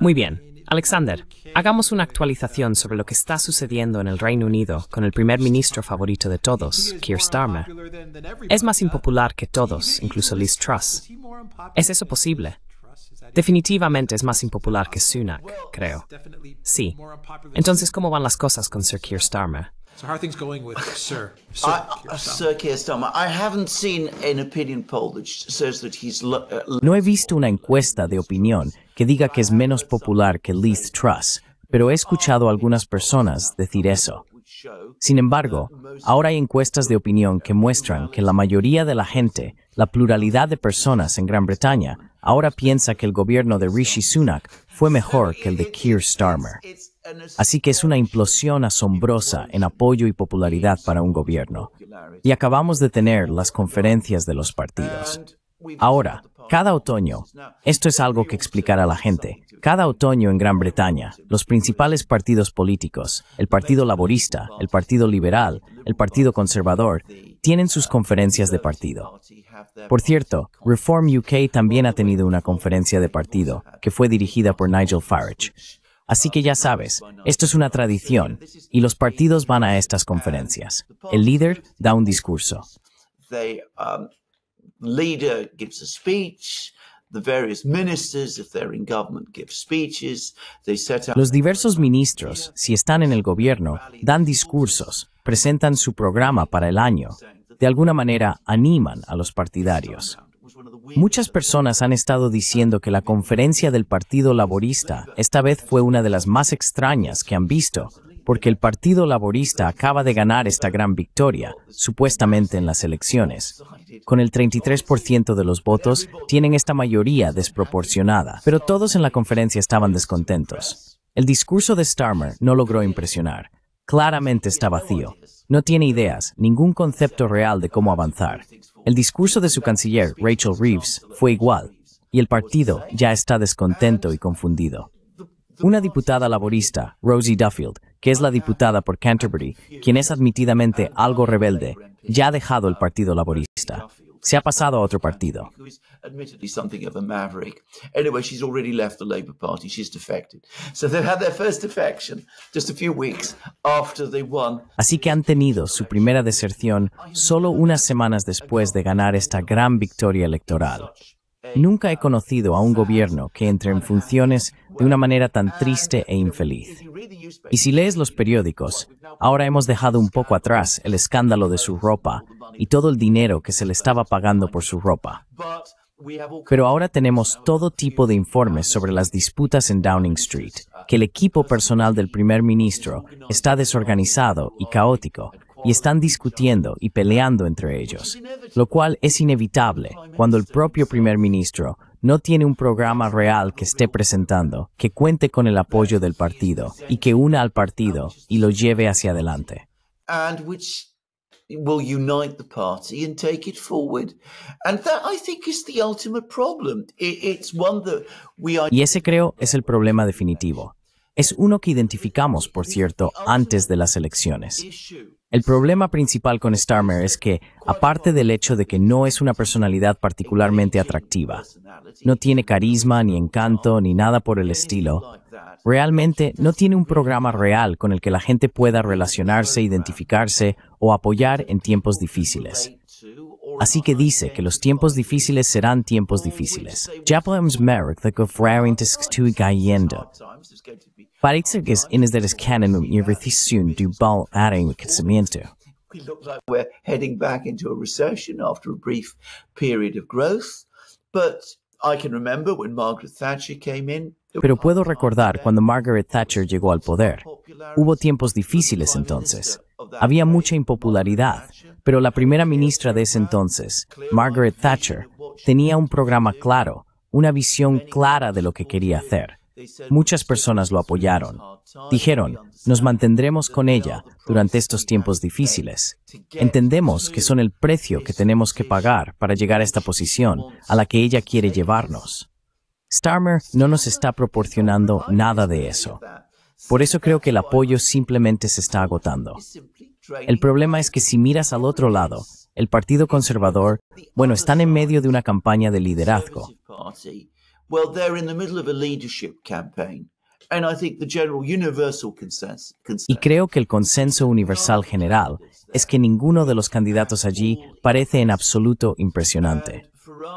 Muy bien. Alexander, hagamos una actualización sobre lo que está sucediendo en el Reino Unido con el primer ministro favorito de todos, Keir Starmer. Es más impopular que todos, incluso Liz Truss. ¿Es eso posible? Definitivamente es más impopular que Sunak, creo. Sí. Entonces, ¿cómo van las cosas con Sir Keir Starmer? Sir Keir Starmer? no he visto una encuesta de opinión que diga que es menos popular que Liz Truss, pero he escuchado a algunas personas decir eso. Sin embargo, ahora hay encuestas de opinión que muestran que la mayoría de la gente, la pluralidad de personas en Gran Bretaña, ahora piensa que el gobierno de Rishi Sunak fue mejor que el de Keir Starmer. Así que es una implosión asombrosa en apoyo y popularidad para un gobierno. Y acabamos de tener las conferencias de los partidos. Ahora, cada otoño, esto es algo que explicar a la gente, cada otoño en Gran Bretaña, los principales partidos políticos, el Partido Laborista, el Partido Liberal, el Partido Conservador, tienen sus conferencias de partido. Por cierto, Reform UK también ha tenido una conferencia de partido, que fue dirigida por Nigel Farage. Así que ya sabes, esto es una tradición y los partidos van a estas conferencias. El líder da un discurso. Los diversos ministros, si están en el gobierno, dan discursos, presentan su programa para el año. De alguna manera, animan a los partidarios. Muchas personas han estado diciendo que la conferencia del Partido Laborista esta vez fue una de las más extrañas que han visto, porque el Partido Laborista acaba de ganar esta gran victoria, supuestamente en las elecciones. Con el 33% de los votos, tienen esta mayoría desproporcionada, pero todos en la conferencia estaban descontentos. El discurso de Starmer no logró impresionar. Claramente está vacío. No tiene ideas, ningún concepto real de cómo avanzar. El discurso de su canciller, Rachel Reeves, fue igual, y el partido ya está descontento y confundido. Una diputada laborista, Rosie Duffield, que es la diputada por Canterbury, quien es admitidamente algo rebelde, ya ha dejado el Partido Laborista se ha pasado a otro partido. Así que han tenido su primera deserción solo unas semanas después de ganar esta gran victoria electoral. Nunca he conocido a un gobierno que entre en funciones de una manera tan triste e infeliz. Y si lees los periódicos, ahora hemos dejado un poco atrás el escándalo de su ropa y todo el dinero que se le estaba pagando por su ropa. Pero ahora tenemos todo tipo de informes sobre las disputas en Downing Street, que el equipo personal del primer ministro está desorganizado y caótico, y están discutiendo y peleando entre ellos, lo cual es inevitable cuando el propio primer ministro no tiene un programa real que esté presentando, que cuente con el apoyo del partido y que una al partido y lo lleve hacia adelante. Y ese creo es el problema definitivo. Es uno que identificamos, por cierto, antes de las elecciones. El problema principal con Starmer es que, aparte del hecho de que no es una personalidad particularmente atractiva, no tiene carisma, ni encanto, ni nada por el estilo, realmente no tiene un programa real con el que la gente pueda relacionarse, identificarse o apoyar en tiempos difíciles. Así que dice que los tiempos difíciles serán tiempos difíciles. Ya podemos ver que fra into sktuigayenda. Paritsirges innes deres canon i recession du bal aring crecimiento. We look like we're heading back into a recession after a brief period of growth, but I can remember when Margaret Thatcher came in, Pero puedo recordar cuando Margaret Thatcher llegó al poder. Hubo tiempos difíciles entonces. Había mucha impopularidad, pero la primera ministra de ese entonces, Margaret Thatcher, tenía un programa claro, una visión clara de lo que quería hacer. Muchas personas lo apoyaron. Dijeron, nos mantendremos con ella durante estos tiempos difíciles. Entendemos que son el precio que tenemos que pagar para llegar a esta posición a la que ella quiere llevarnos. Starmer no nos está proporcionando nada de eso. Por eso creo que el apoyo simplemente se está agotando. El problema es que si miras al otro lado, el Partido Conservador, bueno, están en medio de una campaña de liderazgo. Y creo que el consenso universal general es que ninguno de los candidatos allí parece en absoluto impresionante.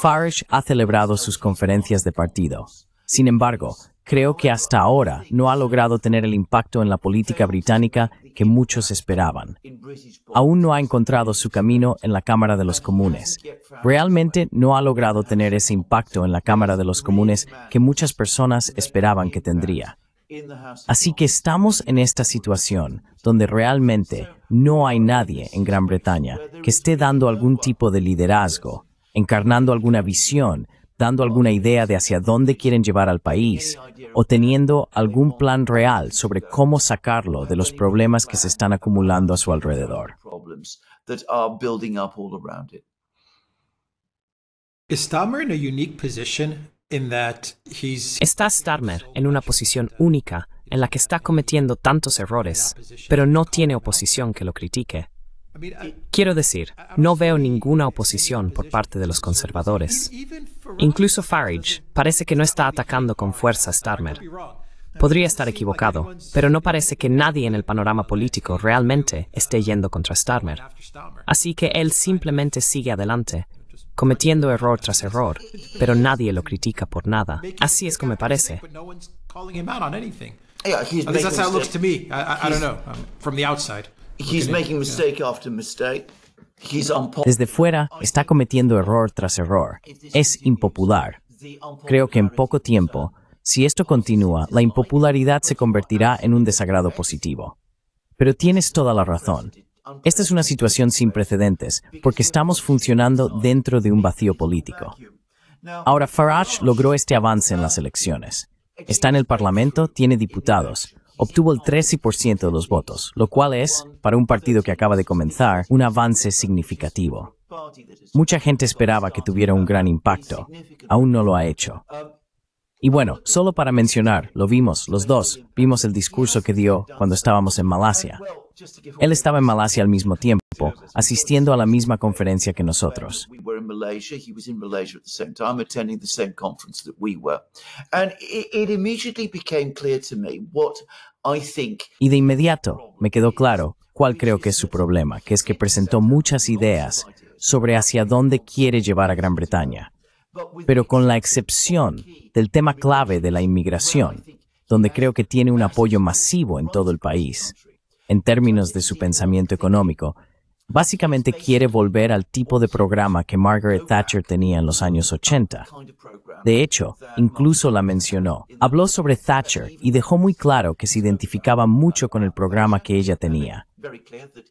Farage ha celebrado sus conferencias de partido. Sin embargo, creo que hasta ahora no ha logrado tener el impacto en la política británica que muchos esperaban. Aún no ha encontrado su camino en la Cámara de los Comunes. Realmente no ha logrado tener ese impacto en la Cámara de los Comunes que muchas personas esperaban que tendría. Así que estamos en esta situación donde realmente no hay nadie en Gran Bretaña que esté dando algún tipo de liderazgo, encarnando alguna visión dando alguna idea de hacia dónde quieren llevar al país o teniendo algún plan real sobre cómo sacarlo de los problemas que se están acumulando a su alrededor. Está Starmer en una posición única en la que está cometiendo tantos errores, pero no tiene oposición que lo critique. Quiero decir, no veo ninguna oposición por parte de los conservadores. Incluso Farage parece que no está atacando con fuerza a Starmer. Podría estar equivocado, pero no parece que nadie en el panorama político realmente esté yendo contra Starmer. Así que él simplemente sigue adelante, cometiendo error tras error, pero nadie lo critica por nada. Así es como me parece. Yeah, he's making that's how it me. I, don't know. Um, from the outside. He's making mistake after mistake. Desde fuera está cometiendo error tras error. Es impopular. Creo que en poco tiempo, si esto continúa, la impopularidad se convertirá en un desagrado positivo. Pero tienes toda la razón. Esta es una situación sin precedentes, porque estamos funcionando dentro de un vacío político. Ahora, Farage logró este avance en las elecciones. Está en el Parlamento, tiene diputados, obtuvo el 13% de los votos, lo cual es, para un partido que acaba de comenzar, un avance significativo. Mucha gente esperaba que tuviera un gran impacto. Aún no lo ha hecho. Y bueno, solo para mencionar, lo vimos, los dos, vimos el discurso que dio cuando estábamos en Malasia. Él estaba en Malasia al mismo tiempo, asistiendo a la misma conferencia que nosotros. Y de inmediato me quedó claro cuál creo que es su problema, que es que presentó muchas ideas sobre hacia dónde quiere llevar a Gran Bretaña. Pero con la excepción del tema clave de la inmigración, donde creo que tiene un apoyo masivo en todo el país, en términos de su pensamiento económico. Básicamente quiere volver al tipo de programa que Margaret Thatcher tenía en los años 80. De hecho, incluso la mencionó. Habló sobre Thatcher y dejó muy claro que se identificaba mucho con el programa que ella tenía.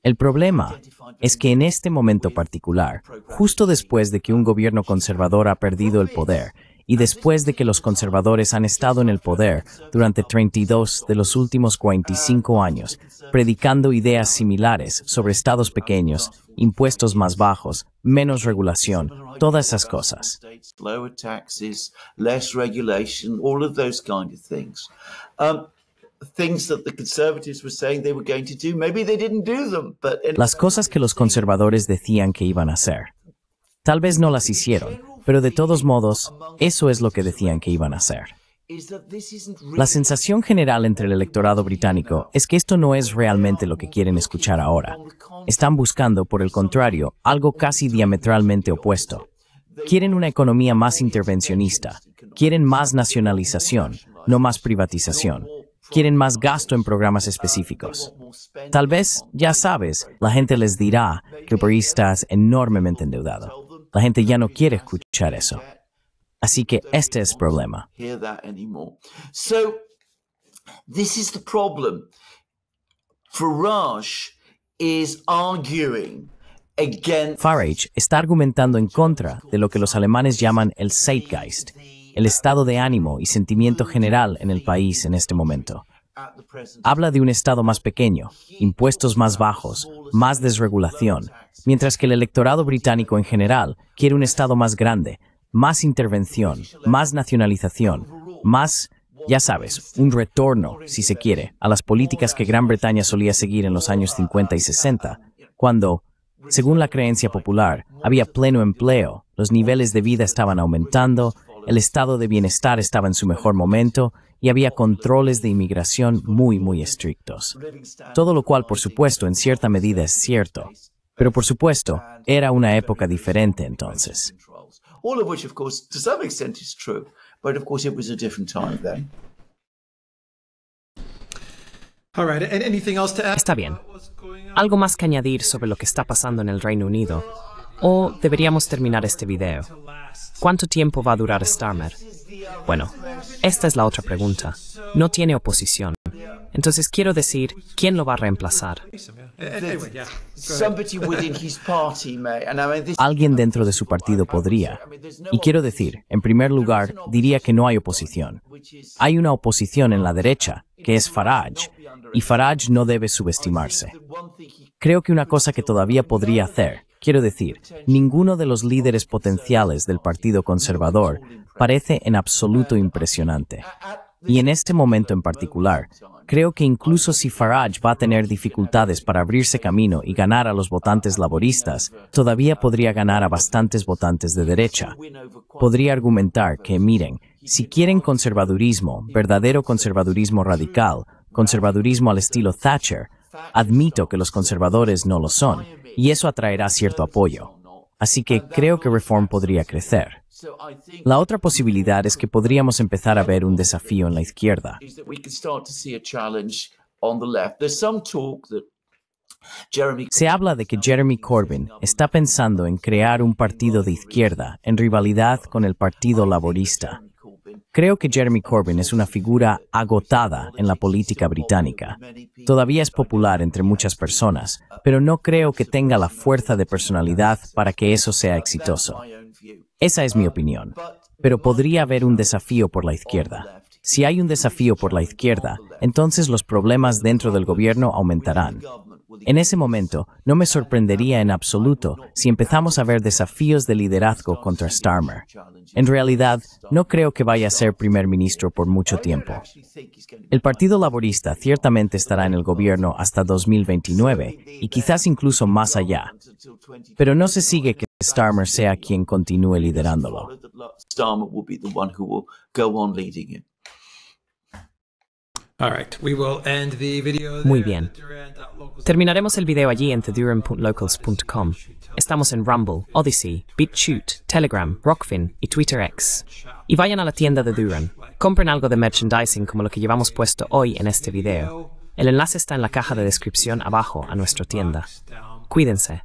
El problema es que en este momento particular, justo después de que un gobierno conservador ha perdido el poder, y después de que los conservadores han estado en el poder durante 32 de los últimos 45 años, predicando ideas similares sobre estados pequeños, impuestos más bajos, menos regulación, todas esas cosas. Las cosas que los conservadores decían que iban a hacer. Tal vez no las hicieron, pero de todos modos, eso es lo que decían que iban a hacer. La sensación general entre el electorado británico es que esto no es realmente lo que quieren escuchar ahora. Están buscando, por el contrario, algo casi diametralmente opuesto. Quieren una economía más intervencionista, quieren más nacionalización, no más privatización. Quieren más gasto en programas específicos. Tal vez, ya sabes, la gente les dirá que por está enormemente endeudado. La gente ya no quiere escuchar eso. Así que este es el problema. This is the problem. is arguing Farage está argumentando en contra de lo que los alemanes llaman el Zeitgeist, el estado de ánimo y sentimiento general en el país en este momento. Habla de un Estado más pequeño, impuestos más bajos, más desregulación, mientras que el electorado británico en general quiere un Estado más grande, más intervención, más nacionalización, más, ya sabes, un retorno, si se quiere, a las políticas que Gran Bretaña solía seguir en los años 50 y 60, cuando, según la creencia popular, había pleno empleo, los niveles de vida estaban aumentando, el estado de bienestar estaba en su mejor momento y había controles de inmigración muy, muy estrictos. Todo lo cual, por supuesto, en cierta medida es cierto. Pero, por supuesto, era una época diferente entonces. Está bien. ¿Algo más que añadir sobre lo que está pasando en el Reino Unido? ¿O deberíamos terminar este video? ¿Cuánto tiempo va a durar Starmer? Bueno, esta es la otra pregunta. No tiene oposición. Entonces quiero decir, ¿quién lo va a reemplazar? Alguien dentro de su partido podría. Y quiero decir, en primer lugar, diría que no hay oposición. Hay una oposición en la derecha, que es Farage, y Farage no debe subestimarse. Creo que una cosa que todavía podría hacer, Quiero decir, ninguno de los líderes potenciales del Partido Conservador parece en absoluto impresionante. Y en este momento en particular, creo que incluso si Farage va a tener dificultades para abrirse camino y ganar a los votantes laboristas, todavía podría ganar a bastantes votantes de derecha. Podría argumentar que, miren, si quieren conservadurismo, verdadero conservadurismo radical, conservadurismo al estilo Thatcher, admito que los conservadores no lo son, y eso atraerá cierto apoyo. Así que creo que Reform podría crecer. La otra posibilidad es que podríamos empezar a ver un desafío en la izquierda. Se habla de que Jeremy Corbyn está pensando en crear un partido de izquierda en rivalidad con el Partido Laborista. Creo que Jeremy Corbyn es una figura agotada en la política británica. Todavía es popular entre muchas personas, pero no creo que tenga la fuerza de personalidad para que eso sea exitoso. Esa es mi opinión. Pero podría haber un desafío por la izquierda. Si hay un desafío por la izquierda, entonces los problemas dentro del gobierno aumentarán. En ese momento, no me sorprendería en absoluto si empezamos a ver desafíos de liderazgo contra Starmer. En realidad, no creo que vaya a ser primer ministro por mucho tiempo. El Partido Laborista ciertamente estará en el gobierno hasta 2029 y quizás incluso más allá, pero no se sigue que Starmer sea quien continúe liderándolo. Muy bien. Terminaremos el video allí en theduran.locals.com. Estamos en Rumble, Odyssey, BitChute, Telegram, Rockfin y TwitterX. Y vayan a la tienda de Duran. Compren algo de merchandising como lo que llevamos puesto hoy en este video. El enlace está en la caja de descripción abajo a nuestra tienda. Cuídense.